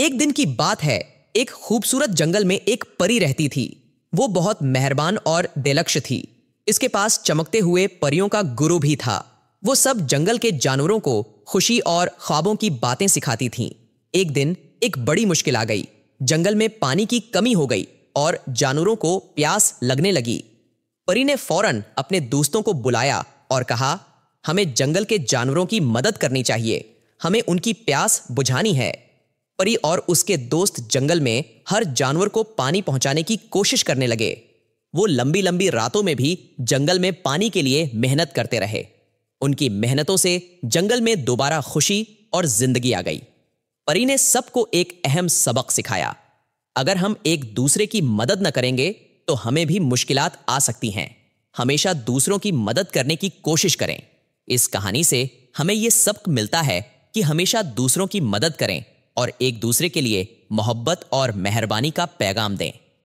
एक दिन की बात है एक खूबसूरत जंगल में एक परी रहती थी वो बहुत मेहरबान और दिलक्ष थी इसके पास चमकते हुए परियों का गुरु भी था वो सब जंगल के जानवरों को खुशी और ख्वाबों की बातें सिखाती थीं। एक दिन एक बड़ी मुश्किल आ गई जंगल में पानी की कमी हो गई और जानवरों को प्यास लगने लगी परी ने फौरन अपने दोस्तों को बुलाया और कहा हमें जंगल के जानवरों की मदद करनी चाहिए हमें उनकी प्यास बुझानी है परी और उसके दोस्त जंगल में हर जानवर को पानी पहुंचाने की कोशिश करने लगे वो लंबी लंबी रातों में भी जंगल में पानी के लिए मेहनत करते रहे उनकी मेहनतों से जंगल में दोबारा खुशी और जिंदगी आ गई परी ने सबको एक अहम सबक सिखाया अगर हम एक दूसरे की मदद न करेंगे तो हमें भी मुश्किलात आ सकती हैं हमेशा दूसरों की मदद करने की कोशिश करें इस कहानी से हमें यह सबक मिलता है कि हमेशा दूसरों की मदद करें और एक दूसरे के लिए मोहब्बत और मेहरबानी का पैगाम दें